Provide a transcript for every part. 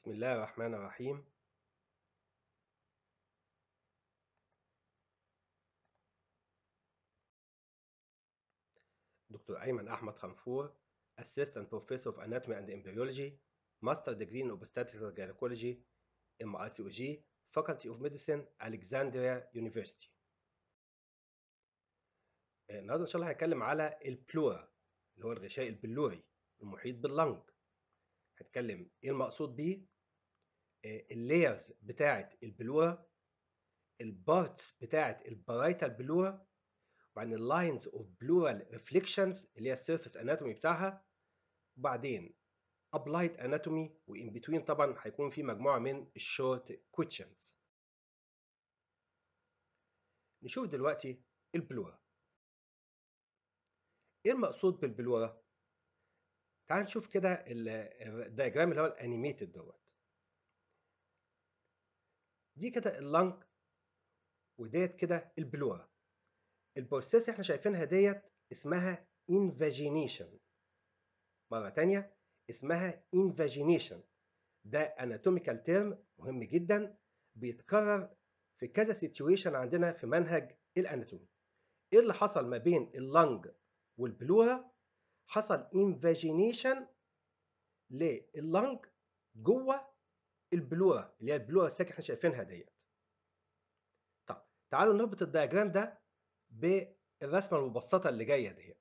بسم الله الرحمن الرحيم دكتور أيمن أحمد خنفور Assistant Professor of Anatomy and Embryology Master Degree in Obstetrics and Gynecology MRCOG Faculty of Medicine Alexandria University آه، النهارده إن شاء الله هنتكلم على البلورا اللي هو الغشاء البلوري المحيط باللنج هتكلم ايه المقصود بيه آه، اللايرز بتاعت البلوره البارتس بتاعت البرايتال بلوره وبعدين اللاينز اوف بلورال ريفليكشنز اللي هي السيرفس اناتومي بتاعها وبعدين ابلايد اناتومي وان بتوين طبعا هيكون في مجموعه من الشورت كويشنز نشوف دلوقتي البلورة ايه المقصود بالبلورة تعال نشوف كده الدايجرام اللي هو الانيميتد دوت دي كده اللنج وديت كده البلورا البروسيس احنا شايفينها ديت اسمها انفاجينيشن مرة تانية اسمها انفاجينيشن ده اناتوميكال تيرم مهم جدا بيتكرر في كذا سيتويشن عندنا في منهج الاناتومي ايه اللي حصل ما بين اللنج والبلورا حصل انفاجينيشن لللنج جوه البلوره اللي هي البلوره الساكنة احنا شايفينها ديت طب تعالوا نربط الدياجرام ده بالرسمه المبسطه اللي جايه ديت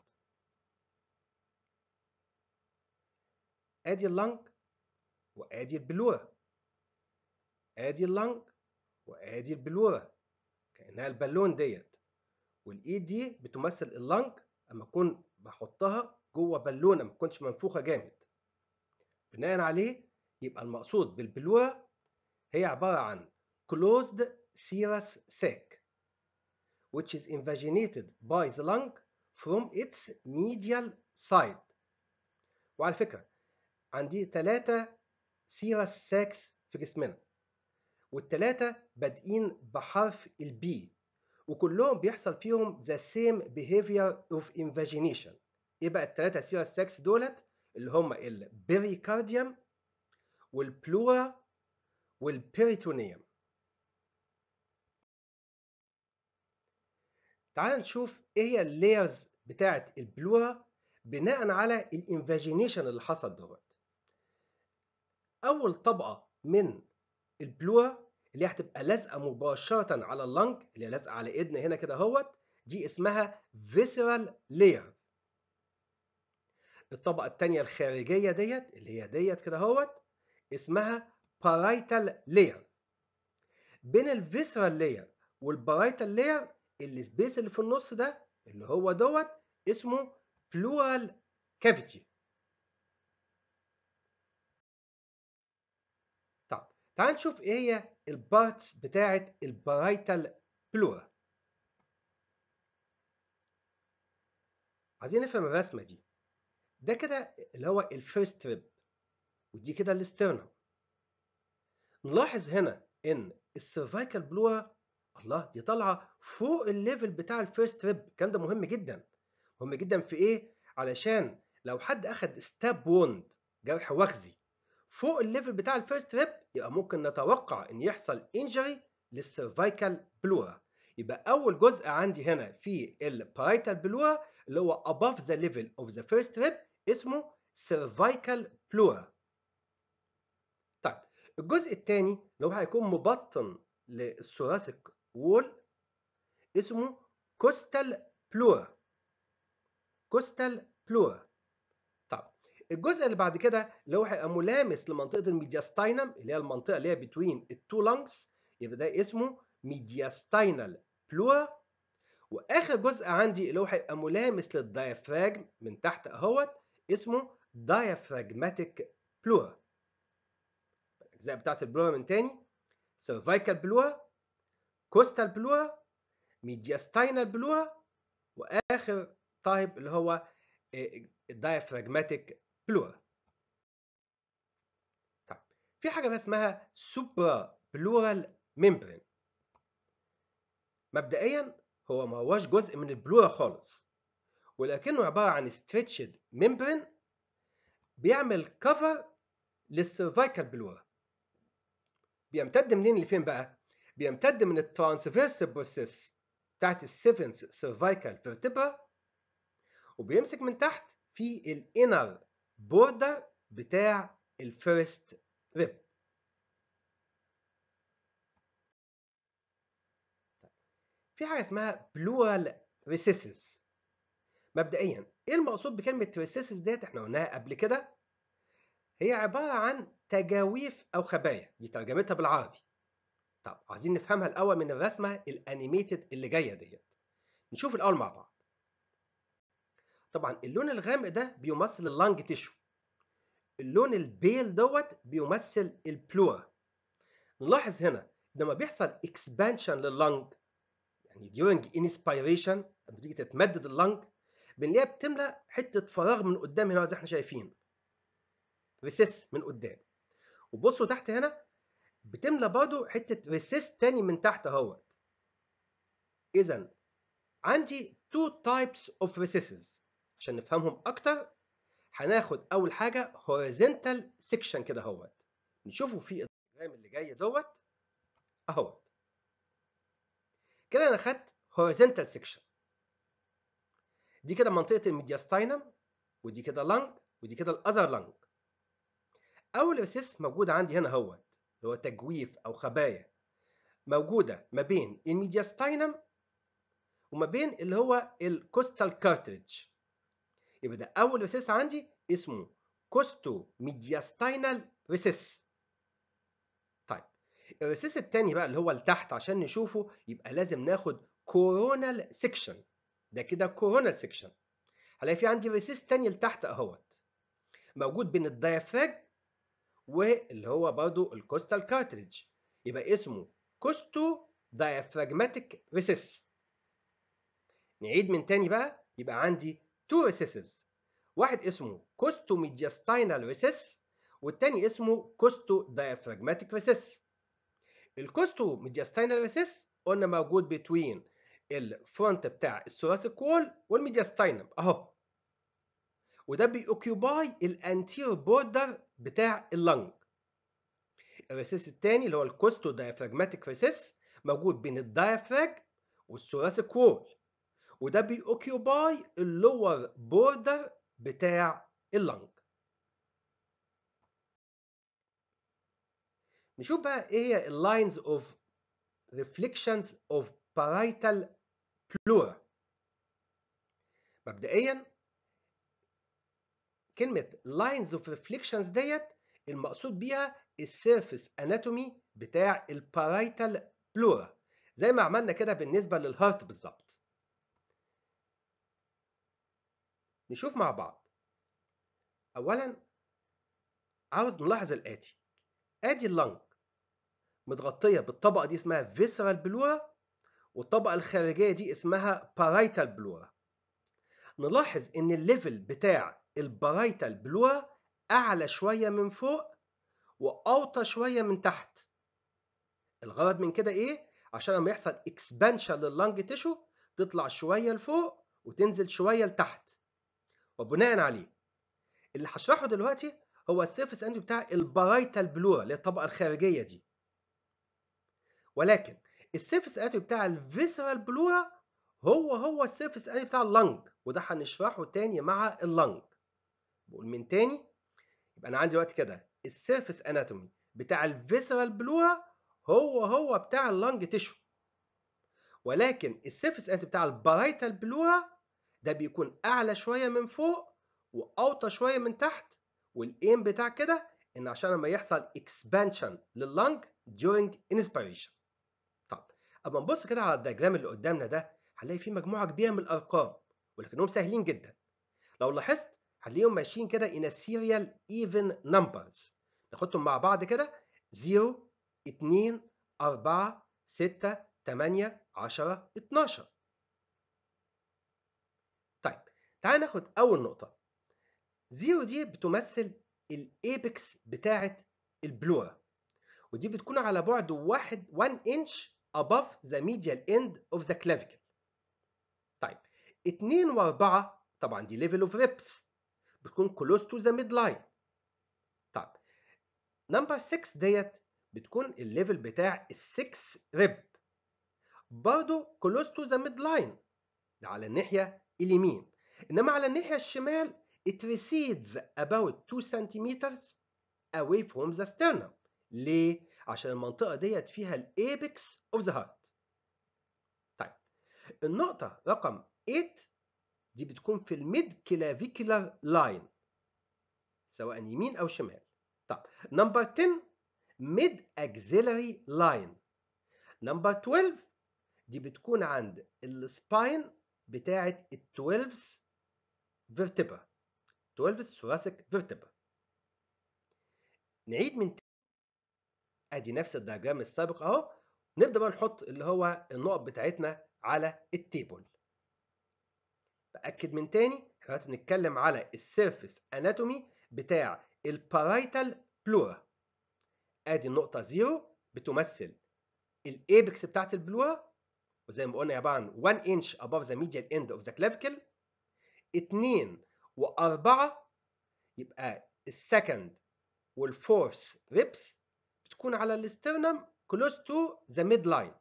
ادي اللنج وادي البلوره ادي اللنج وادي البلوره كانها البالون ديت والايد دي بتمثل اللنج اما اكون بحطها جوه بالونه ما تكونش منفوخه جامد بناء عليه يبقى المقصود بالبلوى هي عبارة عن closed serous sac which is invaginated by the lung from its medial side وعلى فكرة عندي ثلاثة serous sacs في جسمنا والتلاتة بادئين بحرف البي وكلهم بيحصل فيهم the same behavior of invagination يبقى التلاتة serous sacs دولت اللي هم البريكارديوم والبلورا والبيريتونيوم تعال نشوف ايه هي اللايرز بتاعه البلورا بناء على الانفاجينيشن اللي حصل دوت اول طبقه من البلورا اللي هتبقى لازقه مباشره على اللنج اللي لازقه على ايدنا هنا كده اهوت دي اسمها فيسرال لاير الطبقه الثانيه الخارجيه ديت اللي هي ديت كده اهوت اسمها parietal layer بين الفيسرال layer والبرايتال layer السبيس اللي في النص ده اللي هو دوت اسمه pleural cavity طب تعال نشوف ايه هي البارتس بتاعه البرايتال pleura عايزين نفهم الرسمه دي ده كده اللي هو الفيرست ريب ودي كده الاسترنال نلاحظ هنا ان السيرفايكال بلورا الله دي طالعه فوق الليفل بتاع الفيرست ريب الكلام ده مهم جدا مهم جدا في ايه علشان لو حد اخد ستاب ووند جرح وخزي فوق الليفل بتاع الفيرست ريب يبقى ممكن نتوقع ان يحصل انجري للسيرفايكال بلورا يبقى اول جزء عندي هنا في البايتال بلورا اللي هو above the level of the first rib اسمه cervical pleura الجزء الثاني اللي هو هيكون مبطن للثوراسيك وول اسمه كوستال بلورا كوستال بلورا طب الجزء اللي بعد كده اللي هو هيبقى ملامس لمنطقه الميدياستاينم اللي هي المنطقه اللي هي بتوين التو لانجز يبقى ده اسمه ميدياستاينال بلورا واخر جزء عندي اللي هو هيبقى ملامس للدايفراجم من تحت اهوت اسمه دايفراجماتيك بلورا الاجزاء بتاعت البلوى من تاني سيرفايكال بلوى كوستال بلوى ميدياستاينال بلوى واخر تايب اللي هو الدايفراجماتيك آه، بلورا طيب في حاجه بس اسمها سوبرا بلورال ميمبرين مبدئيا هو ما هوش جزء من البلورا خالص ولكنه عباره عن ستريتشد ميمبرين بيعمل كفر للسيرفايكال بلورا بيمتد منين لفين بقى؟ بيمتد من الترانسفيرس بروسيس بتاعت السيفنس سيرفايكال فيرتبرا وبيمسك من تحت في الانر بوردر بتاع الفيرست ريب طيب، في حاجه اسمها بلورال ريسيسز مبدئيا ايه المقصود بكلمه ريسيسز ديت احنا قلناها قبل كده هي عباره عن تجاويف أو خبايا دي ترجمتها بالعربي طب عايزين نفهمها الأول من الرسمة الأنيميتد اللي جاية ديت نشوف الأول مع بعض طبعا اللون الغامق ده بيمثل اللانج تيشو اللون البيل دوت بيمثل البلورا نلاحظ هنا لما بيحصل اكسبانشن لللانج يعني during inspiration لما تيجي تتمدد اللانج بنلاقيها بتملى حته فراغ من قدام هنا زي ما احنا شايفين ريسس من قدام وبصوا تحت هنا بتملى برضه حته ريسيست تاني من تحت اهوت اذا عندي تو تايبس اوف ريسيسز عشان نفهمهم اكتر هناخد اول حاجه horizontal section كده اهوت نشوفه في الدياجرام اللي جاي دوت اهوت كده انا خدت horizontal section دي كده منطقه الميدياستاينم ودي كده لانج ودي كده الاذر لانج اول اساس موجود عندي هنا هوت اللي هو تجويف او خبايا موجوده ما بين الميدياستاينم وما بين اللي هو الكوستال كارتريج يبقى ده اول ريسيس عندي اسمه كوستو ميدياستاينال ريسيس طيب الريسيس التاني بقى اللي هو لتحت عشان نشوفه يبقى لازم ناخد كورونال سيكشن ده كده كورونال سيكشن هلاقي في عندي ريسيس تاني لتحت اهوت موجود بين الدايفراج واللي هو برضو الكوستال كارتريج يبقى اسمه كوستو دايفراجماتيك ريسيس نعيد من تاني بقى يبقى عندي تو ريسيسز واحد اسمه كوستو ميدياستاينال ريسيس والتاني اسمه كوستو دايفراجماتيك ريسيس الكوستو ميدياستاينال ريسيس قلنا موجود بتوين الفرونت بتاع الثوراسيك وول والميدياستاينم اهو وده بيوكيوباي الانتير بوردر بتاع اللنج الريسيس الثاني اللي هو الكوستو دايفراجماتيك ريسيس موجود بين الدايفراج والثوراسيك وول وده بيوكيوباي اللور بوردر بتاع اللنج نشوف بقى ايه هي اللاينز اوف ريفليكشنز اوف بارايتال بلورا. مبدئيا كلمة lines of reflections ديت المقصود بيها السيرفس اناتومي بتاع البارايتال بلورا زي ما عملنا كده بالنسبة للهارت بالظبط نشوف مع بعض أولا عاوز نلاحظ الآتي آدي اللنج متغطية بالطبقة دي اسمها visceral بلورا والطبقة الخارجية دي اسمها parietal بلورا نلاحظ إن الليفل بتاع البرايتال بلوة أعلى شوية من فوق وأوطى شوية من تحت الغرض من كده إيه؟ عشان لما يحصل اكسبانشن لللنج تيشو تطلع شوية لفوق وتنزل شوية لتحت وبناء عليه اللي هشرحه دلوقتي هو السيرفس أندو بتاع البرايتال بلوة اللي هي الطبقة الخارجية دي ولكن السيرفس أندو بتاع الفيسرال بلوة هو هو السيرفس أندو بتاع اللنج وده هنشرحه تاني مع اللنج بقول من تاني يبقى انا عندي وقت كده السيرفس اناتومي بتاع الفيسرال بلوها هو هو بتاع اللنج تيشو ولكن السيرفس انت بتاع البرايتال بلوها ده بيكون اعلى شويه من فوق واوطى شويه من تحت والايم بتاع كده ان عشان لما يحصل اكسبانشن لللنج during inspiration طب اما نبص كده على الدياجرام اللي قدامنا ده هنلاقي فيه مجموعه كبيره من الارقام ولكنهم سهلين جدا لو لاحظت خليهم ماشيين كده in a serial even numbers ناخدهم مع بعض كده 0 2 4 6 8 10 12 طيب تعال ناخد أول نقطة 0 دي بتمثل الإيبكس بتاعة البلورة ودي بتكون على بعد 1 1 inch above the medial end of the clavicle. طيب 2 و4 طبعا دي level of reps بتكون close to the midline طيب number نمبر 6 ديت بتكون الليفل بتاع ال6 rib برضه close to the midline ده على الناحيه اليمين انما على الناحيه الشمال it recedes about 2 centimeters away from the sternum ليه؟ عشان المنطقة ديت فيها apex of the heart طيب النقطة رقم 8 دي بتكون في الميد كلافيكولا لاين سواء يمين او شمال طب نمبر 10 ميد اكزيلري لاين نمبر 12 دي بتكون عند السباين بتاعه ال 12 فيرتبرا 12 ثوراسيك فيرتبرا نعيد من ادي نفس الدياجرام السابق اهو نبدا بقى نحط اللي هو النقط بتاعتنا على التيبل باكد من تاني احنا دلوقتي بنتكلم على السيرفس اناتومي بتاع البارايتال بلورا ادي النقطه زيرو بتمثل الايبكس بتاعت البلورا وزي ما قلنا يا عن 1 انش above the medial end of the clavicle 2 و4 يبقى السكند والفورس ريبس بتكون على الاسترنم close to the midline.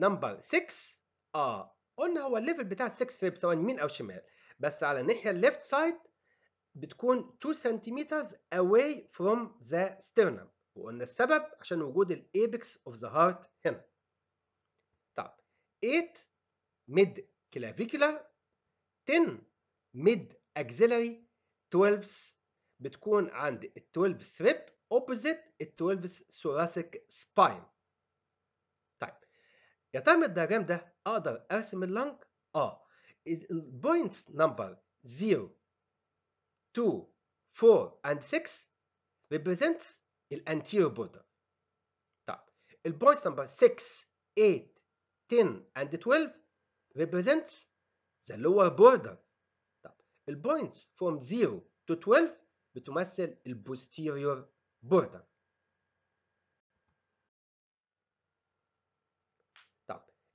نمبر 6 are قلنا هو الليفل بتاع 6 ريب سواء يمين او شمال بس على الناحيه الليفت سايد بتكون 2 سنتيمترز اواي فروم ذا sternum وقلنا السبب عشان وجود الايبكس اوف ذا هارت هنا طب 8 ميد كلافيكولا 10 ميد اكزيلاري 12 بتكون عند ال 12 ريب opposite ال 12 thoracic spine يا ترى من الدياجرام ده اقدر ارسم اللانج؟ اه البوينتس نمبر 0 2 4 and 6 represents الانتيريور border طب البوينتس نمبر 6 8 10 and 12 represents the lower border طب البوينتس from 0 to 12 بتمثل البوستيريور border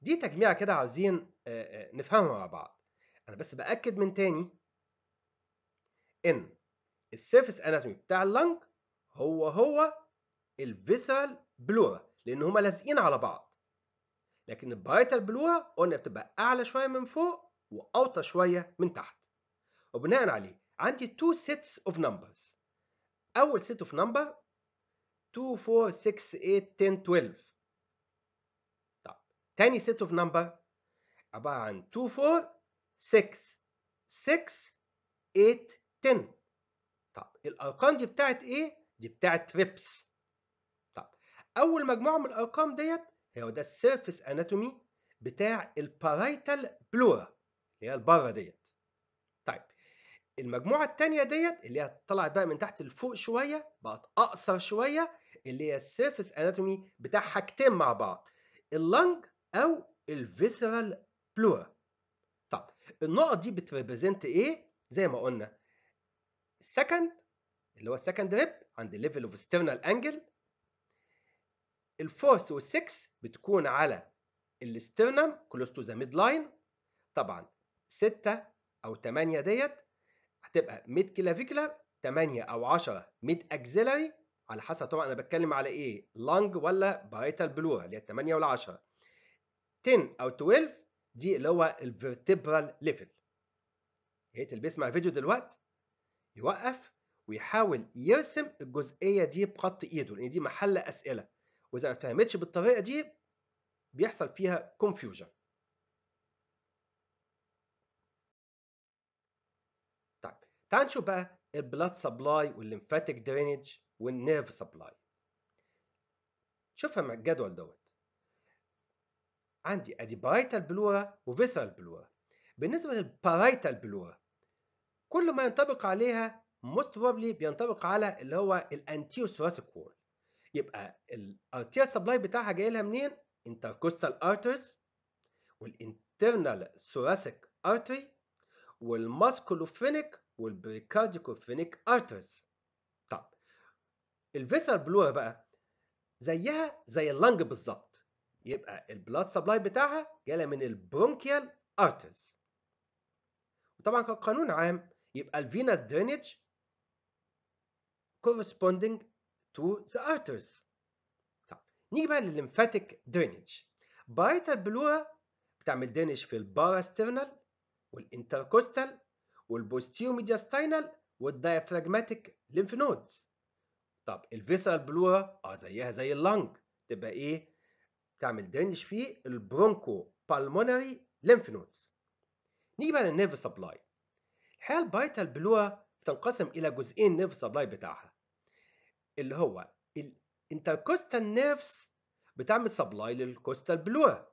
دي تجميعة كده عايزين نفهمها مع بعض أنا بس بأكد من تاني إن السيرفس اناتومي بتاع اللنج هو هو الفيسرال بلورا لأن هما لازقين على بعض لكن البايتال بلورا قلنا بتبقى أعلى شوية من فوق وأوطى شوية من تحت وبناء عليه عندي تو سيتس اوف نمبرز أول سيت اوف نمبر 2 4 6 8 10 12 تاني set of number عبارة عن 2 4 6 6 8 10 طب الأرقام دي بتاعت إيه؟ دي بتاعت ريبس طب أول مجموعة من الأرقام ديت هي ده السيرفس اناتومي بتاع البارايتال بلورا اللي هي البره ديت طيب المجموعه الثانيه ديت اللي هي طلعت بقى من تحت لفوق شويه بقت اقصر شويه اللي هي السيرفس اناتومي بتاع حاجتين مع بعض اللنج أو الفيسرال بلورا طب النقط دي بتريبريزنت إيه؟ زي ما قلنا سكند اللي هو السكند ريب عند ليفل اوف ستيرنال انجل الفورث والسكس بتكون على الاسترنم كلوز تو ذا ميد لاين طبعا 6 او 8 ديت هتبقى ميد كلافيكولار 8 او 10 ميد اكزيلري على حسب طبعا انا بتكلم على ايه لانج ولا بايتال بلورا اللي هي 8 ولا 10 10 او 12 دي اللي هو الفيرتبرال ليفل يعني اللي بيسمع الفيديو دلوقتي يوقف ويحاول يرسم الجزئيه دي بخط ايده لان دي محل اسئله واذا ما فهمتش بالطريقه دي بيحصل فيها كونفيوجن طيب تعال نشوف بقى البلاد سبلاي والليمفاتيك درينج والنيرف سبلاي شوفها مع الجدول دوت عندي ادي بارايتال بلورا وفيسرال بلورا بالنسبه للبارايتال بلورا كل ما ينطبق عليها موست بروبلي بينطبق على اللي هو الانتيو ثوراسيك وول يبقى الارتيا سبلاي بتاعها جاي لها منين انتركوستال ارترز والانترنال ثوراسيك ارتري والماسكولوفينيك والبريكارديكوفينيك ارترز طب الفيسرال بلورا بقى زيها زي اللنج بالظبط يبقى البلاد سبلاي بتاعها جالة من البرونكيال ارترز وطبعا كقانون عام يبقى الفينس درينج corresponding تو ذا arteries طب نيجي بقى للليمفاتيك درينج بايت البلورا بتعمل درينج في الباراسترنال والانتركوستال والبوستيو ميدياستاينال والديافراجماتيك ليمف نودز طب الفيسرال بلورا اه زيها زي اللنج تبقى ايه تعمل درينج في البرونكو بالمونري ليمف نودز نيجي بقى للنيرف سبلاي الحقيقه البايتال بلورا بتنقسم الى جزئين نيرف سبلاي بتاعها اللي هو الانتركوستال نيرفز بتعمل سبلاي للكوستال بلورا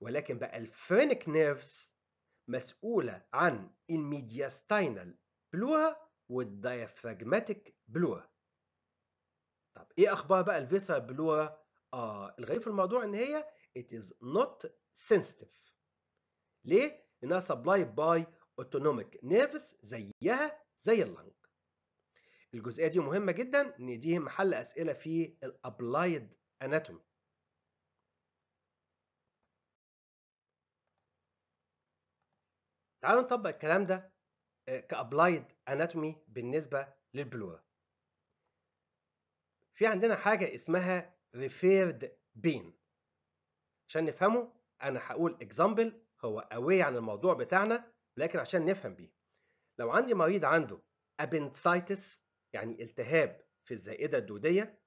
ولكن بقى الفرينك نيرفز مسؤولة عن الميدياستاينال بلورا والدايفراجماتيك بلورا طب ايه اخبار بقى الفيسرال بلورا اه الغريب في الموضوع ان هي it is not sensitive ليه؟ لانها supplied by autonomic nerves زيها زي اللنج الجزئيه دي مهمه جدا ان دي محل اسئله في الابلايد اناتومي تعالوا نطبق الكلام ده آه، كابلايد اناتومي بالنسبه للبلورا في عندنا حاجه اسمها ريفيرد بين عشان نفهمه انا هقول اكزامبل هو اوي عن الموضوع بتاعنا لكن عشان نفهم بيه لو عندي مريض عنده appendicitis يعني التهاب في الزائده الدوديه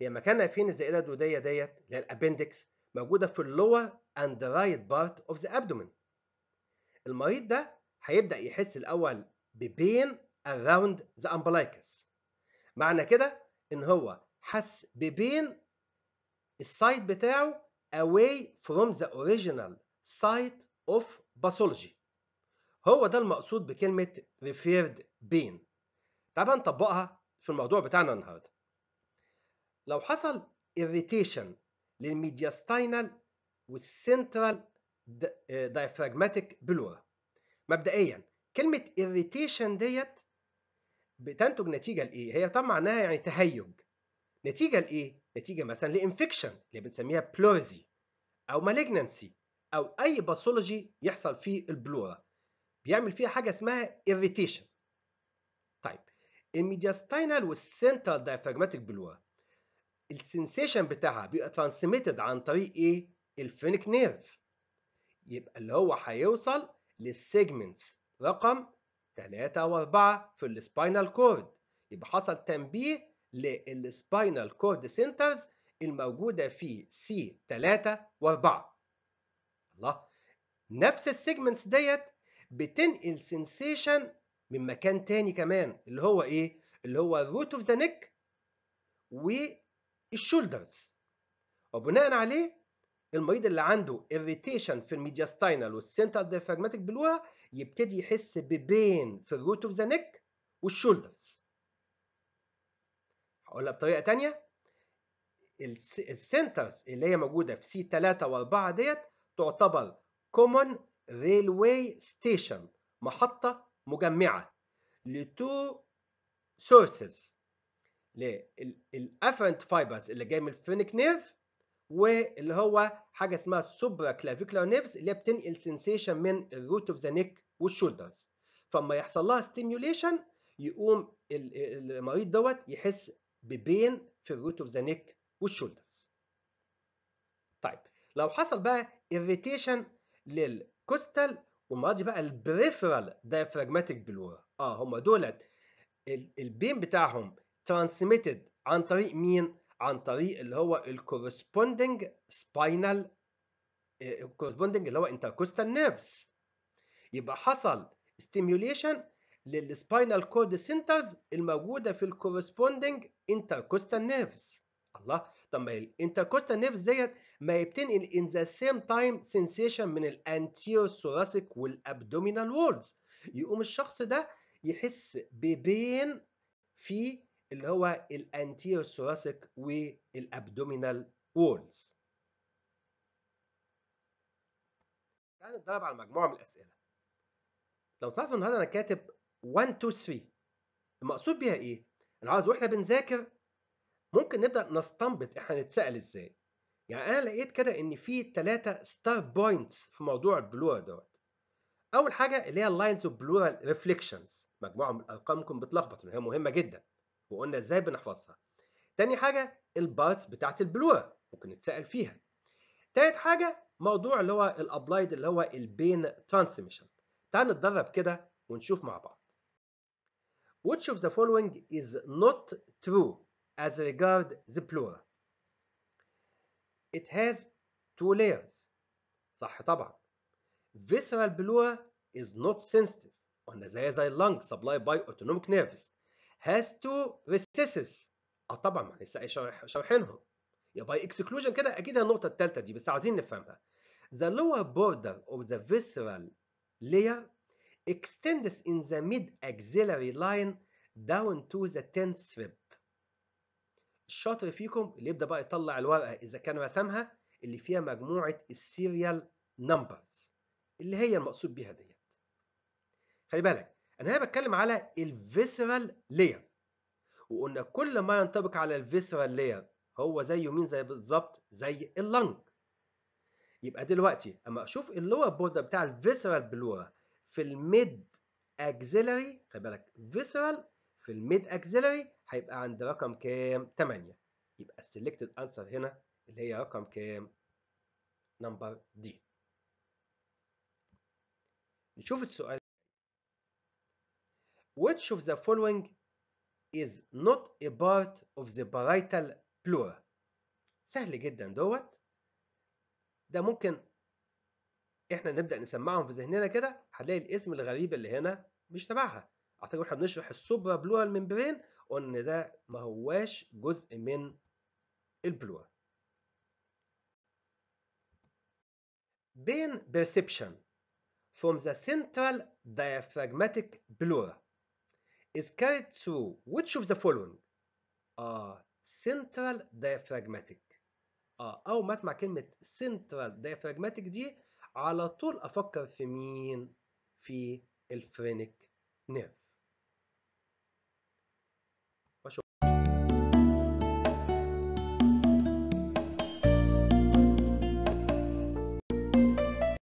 هي مكانها فين الزائده الدوديه ديت اللي هي الابندكس موجوده في اللور اند رايت بارت اوف ذا ابدومين المريض ده هيبدا يحس الاول ببين اراوند ذا امبلايكس معنى كده ان هو حس ببين السايت بتاعه away from the original site of pathology هو ده المقصود بكلمة referred pain تعالى نطبقها في الموضوع بتاعنا النهارده لو حصل irritation للميدياستينال والسنترال دايفراجماتيك بلورا مبدئيا كلمة irritation ديت بتنتج نتيجة لإيه؟ هي طبعا معناها يعني تهيج نتيجة لإيه؟ نتيجه مثلا لانفكشن اللي بنسميها بلوزي او مالجنسي او اي باثولوجي يحصل فيه البلورا بيعمل فيها حاجه اسمها اريتيشن طيب الميدياستاينال والسنترال دايفراجماتيك بلورا السنسيشن بتاعها بيبقى ترانسميتد عن طريق ايه الفينيك نيرف يبقى اللي هو هيوصل للسيجمنتس رقم 3 و4 في السباينال كورد يبقى حصل تنبيه للسباينال كورد سنترز الموجودة في C3 و4 الله نفس السيجمنتس ديت بتنقل سنسيشن من مكان تاني كمان اللي هو ايه اللي هو الروت اوف ذا نيك والشولدرز وبناء عليه المريض اللي عنده irritation في الميدياستاينال والسنتر ديفراجماتيك بلوها يبتدي يحس ببين في الروت اوف ذا نيك والشولدرز هقولها بطريقه تانية السنترز اللي هي موجوده في سي 3 و4 ديت تعتبر كومون ريلواي ستيشن محطه مجمعه لتو سورسز للافرنت فايبرز اللي جاي من الفينيك نيرف واللي هو حاجه اسمها السوبرا كلافيكولار نيرفز اللي هي بتنقل سنسيشن من الروت اوف ذا نيك والشولدرز فاما يحصل لها ستيميوليشن يقوم المريض دوت يحس ببين في الروت اوف ذا نيك والشولدرز طيب لو حصل بقى اريتيشن للكوستال وما دي بقى البريفرال دايفراجماتيك بلورا اه هم دولت البين بتاعهم ترانسميتد عن طريق مين عن طريق اللي هو الكورسبوندنج سباينال الكورسبوندنج اللي هو انتركوستال نيرفز يبقى حصل ستيميوليشن للسباينال كورد سنترز الموجوده في الكورسبوندنج انتركوستال نيرفز الله طب ما الانتركوستال نيرفز ديت ما بتنقل ان ذا سيم تايم سنسيشن من الانتيرو ثوراسيك والابدومينال وولز يقوم الشخص ده يحس ببين في اللي هو الانتيرو ثوراسيك والابدومينال وولز تعال نتدرب على مجموعه من الاسئله لو تلاحظوا هذا انا كاتب 1 2 3 المقصود بيها ايه؟ انا عاوز واحنا بنذاكر ممكن نبدا نستنبط احنا هنتسال ازاي يعني انا لقيت كده ان في ثلاثه ستار بوينتس في موضوع البلور دوت اول حاجه اللي هي اللاينز اوف بلورال ريفليكشنز مجموعه من الارقام ممكن بتلخبط لان هي مهمه جدا وقلنا ازاي بنحفظها تاني حاجه البارتس بتاعه البلور ممكن نتسال فيها تالت حاجه موضوع اللي هو الابلايد اللي هو البين ترانسميشن تعال نتدرب كده ونشوف مع بعض Which of the following is not true as regard the pleura? It has two layers. صح طبعا. Visceral pleura is not sensitive on the nasal lung supplied by autonomic nerves. Has two recesses. اه طبعا ما لسه شارحينهم. يبقى exclusion كده اكيد النقطة التالتة دي بس عايزين نفهمها. The lower border of the visceral layer extends in the mid-axillary line down to the tenth rib. الشاطر فيكم اللي يبدأ بقى يطلع الورقة إذا كان رسمها اللي فيها مجموعة السيريال نمبرز اللي هي المقصود بيها ديت. خلي بالك أنا هنا بتكلم على الفيسرال layer وقلنا كل ما ينطبق على الفيسرال layer هو زيه مين زي بالظبط زي اللنج. يبقى دلوقتي اما اشوف اللور بوردر بتاع الفيسرال بلورا في الميد اكزيلري خلي بالك فيسرال في الميد اكزيلري هيبقى عند رقم كام 8 يبقى السلكتد انسر هنا اللي هي رقم كام نمبر دي نشوف السؤال Which of the following is not a part of the parietal pleura سهل جدا دوت ده ممكن احنا نبدا نسمعهم في ذهننا كده هنلاقي الاسم الغريب اللي هنا مش تبعها اعتقد احنا بنشرح السوبرا بلورال ميمبرين قلنا ده ما هواش جزء من البلورال بين perception from the central diaphragmatic pleura is carried through which of the following are central diaphragmatic اه اول ما اسمع كلمه central diaphragmatic دي على طول أفكر في مين في الفرينك نيرف